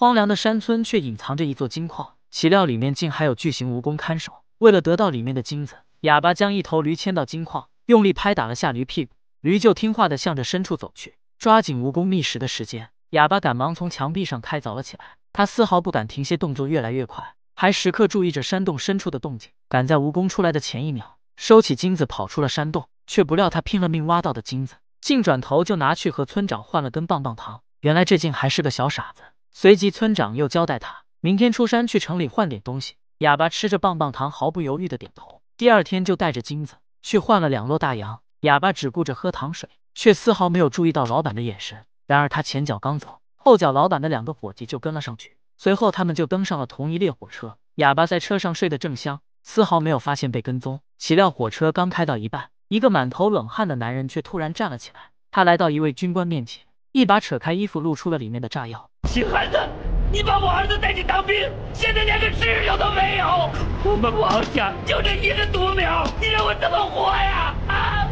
荒凉的山村却隐藏着一座金矿，岂料里面竟还有巨型蜈蚣看守。为了得到里面的金子，哑巴将一头驴牵到金矿，用力拍打了下驴屁股，驴就听话的向着深处走去。抓紧蜈蚣觅食的时间，哑巴赶忙从墙壁上开凿了起来。他丝毫不敢停歇，动作越来越快，还时刻注意着山洞深处的动静，赶在蜈蚣出来的前一秒，收起金子跑出了山洞。却不料他拼了命挖到的金子，竟转头就拿去和村长换了根棒棒糖。原来这竟还是个小傻子。随即，村长又交代他，明天出山去城里换点东西。哑巴吃着棒棒糖，毫不犹豫的点头。第二天就带着金子去换了两摞大洋。哑巴只顾着喝糖水，却丝毫没有注意到老板的眼神。然而他前脚刚走，后脚老板的两个伙计就跟了上去。随后他们就登上了同一列火车。哑巴在车上睡得正香，丝毫没有发现被跟踪。岂料火车刚开到一半，一个满头冷汗的男人却突然站了起来。他来到一位军官面前，一把扯开衣服，露出了里面的炸药。姓韩的，你把我儿子带去当兵，现在连个吃友都没有。我们王家就这一个独苗，你让我怎么活呀？啊！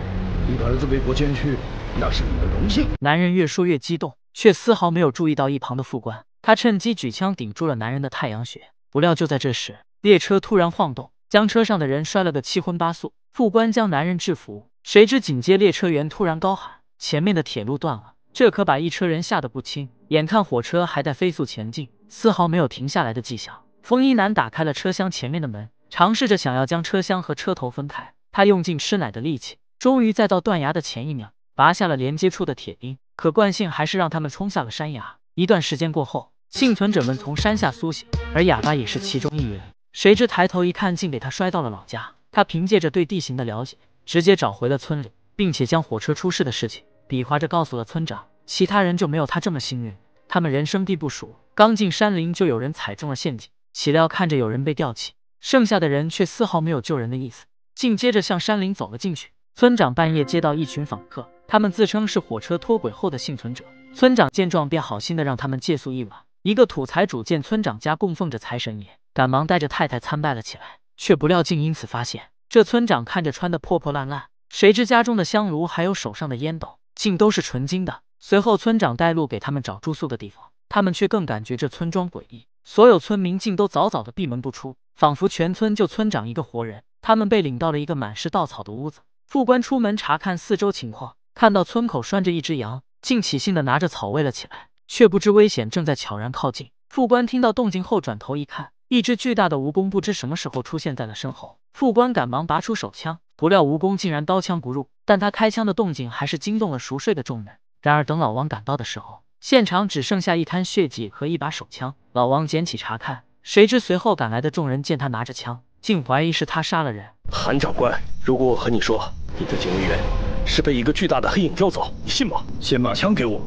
你把儿子为国捐躯，那是你的荣幸。男人越说越激动，却丝毫没有注意到一旁的副官。他趁机举枪顶住了男人的太阳穴。不料就在这时，列车突然晃动，将车上的人摔了个七荤八素。副官将男人制服，谁知紧接列车员突然高喊，前面的铁路断了。这可把一车人吓得不轻，眼看火车还在飞速前进，丝毫没有停下来的迹象。风衣男打开了车厢前面的门，尝试着想要将车厢和车头分开。他用尽吃奶的力气，终于在到断崖的前一秒拔下了连接处的铁钉。可惯性还是让他们冲下了山崖。一段时间过后，幸存者们从山下苏醒，而哑巴也是其中一员。谁知抬头一看，竟给他摔到了老家。他凭借着对地形的了解，直接找回了村里，并且将火车出事的事情。比划着告诉了村长，其他人就没有他这么幸运。他们人生地不熟，刚进山林就有人踩中了陷阱。岂料看着有人被吊起，剩下的人却丝毫没有救人的意思，竟接着向山林走了进去。村长半夜接到一群访客，他们自称是火车脱轨后的幸存者。村长见状便好心的让他们借宿一晚。一个土财主见村长家供奉着财神爷，赶忙带着太太参拜了起来，却不料竟因此发现这村长看着穿的破破烂烂，谁知家中的香炉还有手上的烟斗。竟都是纯金的。随后，村长带路给他们找住宿的地方，他们却更感觉这村庄诡异。所有村民竟都早早的闭门不出，仿佛全村就村长一个活人。他们被领到了一个满是稻草的屋子。副官出门查看四周情况，看到村口拴着一只羊，竟起兴的拿着草喂了起来，却不知危险正在悄然靠近。副官听到动静后，转头一看，一只巨大的蜈蚣不知什么时候出现在了身后。副官赶忙拔出手枪。不料蜈蚣竟然刀枪不入，但他开枪的动静还是惊动了熟睡的众人。然而等老王赶到的时候，现场只剩下一滩血迹和一把手枪。老王捡起查看，谁知随后赶来的众人见他拿着枪，竟怀疑是他杀了人。韩长官，如果我和你说你的警卫员是被一个巨大的黑影叼走，你信吗？先把枪给我，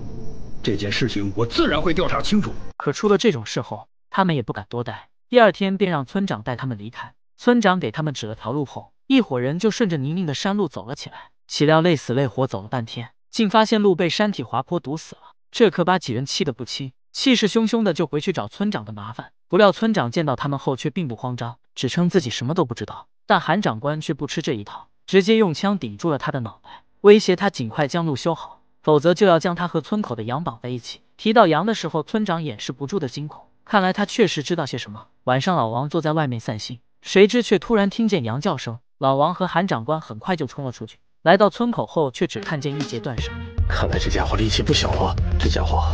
这件事情我自然会调查清楚。可出了这种事后，他们也不敢多待，第二天便让村长带他们离开。村长给他们指了条路后。一伙人就顺着泥泞的山路走了起来，岂料累死累活走了半天，竟发现路被山体滑坡堵死了。这可把几人气得不轻，气势汹汹的就回去找村长的麻烦。不料村长见到他们后却并不慌张，只称自己什么都不知道。但韩长官却不吃这一套，直接用枪顶住了他的脑袋，威胁他尽快将路修好，否则就要将他和村口的羊绑在一起。提到羊的时候，村长掩饰不住的惊恐，看来他确实知道些什么。晚上，老王坐在外面散心，谁知却突然听见羊叫声。老王和韩长官很快就冲了出去，来到村口后却只看见一截断绳。看来这家伙力气不小啊，这家伙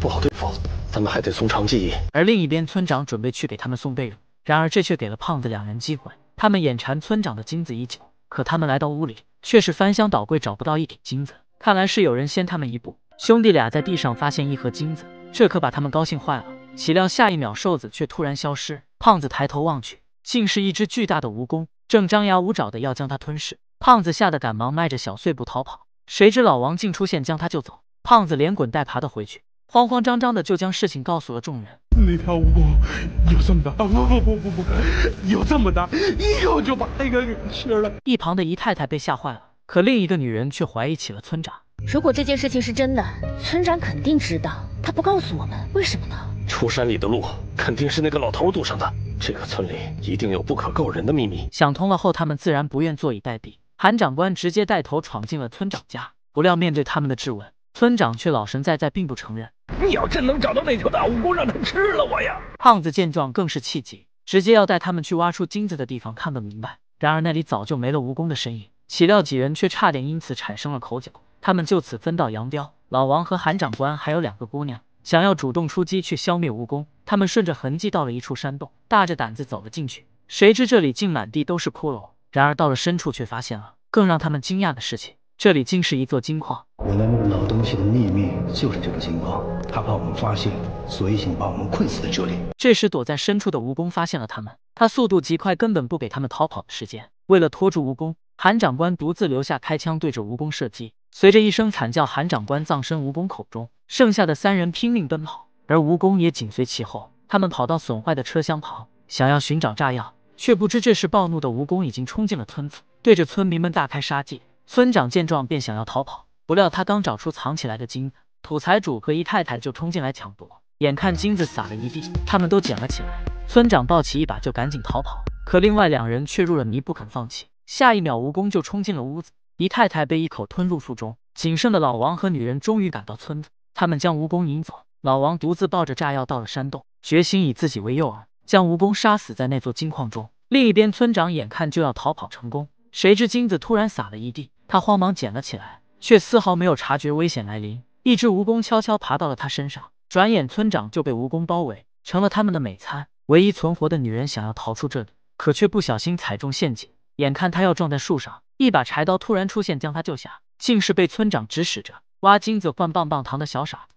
不好对付，咱们还得从长计议。而另一边，村长准备去给他们送被褥，然而这却给了胖子两人机会。他们眼馋村长的金子已久，可他们来到屋里，却是翻箱倒柜找不到一点金子。看来是有人先他们一步。兄弟俩在地上发现一盒金子，这可把他们高兴坏了。岂料下一秒，瘦子却突然消失。胖子抬头望去，竟是一只巨大的蜈蚣。正张牙舞爪的要将他吞噬，胖子吓得赶忙迈着小碎步逃跑，谁知老王竟出现将他救走。胖子连滚带爬的回去，慌慌张张的就将事情告诉了众人。那条蜈蚣有这么大啊！不不不不不，有这么大，一口就把那个人吃了。一旁的姨太太被吓坏了，可另一个女人却怀疑起了村长。如果这件事情是真的，村长肯定知道，他不告诉我们，为什么呢？出山里的路肯定是那个老头堵上的。这个村里一定有不可告人的秘密。想通了后，他们自然不愿坐以待毙。韩长官直接带头闯进了村长家，不料面对他们的质问，村长却老神在在，并不承认。你要真能找到那条大蜈蚣，让它吃了我呀！胖子见状更是气急，直接要带他们去挖出金子的地方看个明白。然而那里早就没了蜈蚣的身影，岂料几人却差点因此产生了口角，他们就此分道扬镳。老王和韩长官还有两个姑娘。想要主动出击去消灭蜈蚣，他们顺着痕迹到了一处山洞，大着胆子走了进去。谁知这里竟满地都是骷髅。然而到了深处，却发现了更让他们惊讶的事情：这里竟是一座金矿。原来老东西的秘密就是这个金矿，他怕我们发现，所以想把我们困死在这里。这时，躲在深处的蜈蚣发现了他们，他速度极快，根本不给他们逃跑的时间。为了拖住蜈蚣，韩长官独自留下开枪对着蜈蚣射击。随着一声惨叫，韩长官葬身蜈蚣口中，剩下的三人拼命奔跑，而蜈蚣也紧随其后。他们跑到损坏的车厢旁，想要寻找炸药，却不知这时暴怒的蜈蚣已经冲进了村子，对着村民们大开杀戒。村长见状便想要逃跑，不料他刚找出藏起来的金子，土财主和姨太太就冲进来抢夺。眼看金子撒了一地，他们都捡了起来。村长抱起一把就赶紧逃跑，可另外两人却入了迷，不肯放弃。下一秒，蜈蚣就冲进了屋子。姨太太被一口吞入腹中，仅剩的老王和女人终于赶到村子，他们将蜈蚣引走。老王独自抱着炸药到了山洞，决心以自己为诱饵，将蜈蚣杀死在那座金矿中。另一边，村长眼看就要逃跑成功，谁知金子突然撒了一地，他慌忙捡了起来，却丝毫没有察觉危险来临。一只蜈蚣悄悄爬到了他身上，转眼村长就被蜈蚣包围，成了他们的美餐。唯一存活的女人想要逃出这里，可却不小心踩中陷阱。眼看他要撞在树上，一把柴刀突然出现，将他救下，竟是被村长指使着挖金子换棒棒糖的小傻